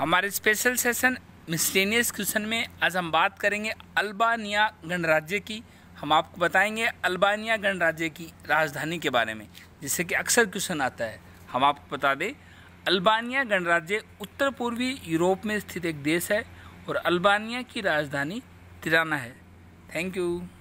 हमारे special session मिस्टेनियस question में आज हम बात करेंगे अल्बानिया गणराज्य की हम आपको बताएंगे अल्बानिया गणराज्य की राजधानी के बारे में जिससे कि अक्सर क्वेश्चन आता है हम आपको बता दें अल्बानिया गणराज्य उत्तर पूर्वी यूरोप में स्थित एक देश है और अल्बानिया की राजधानी तिराना है थैंक यू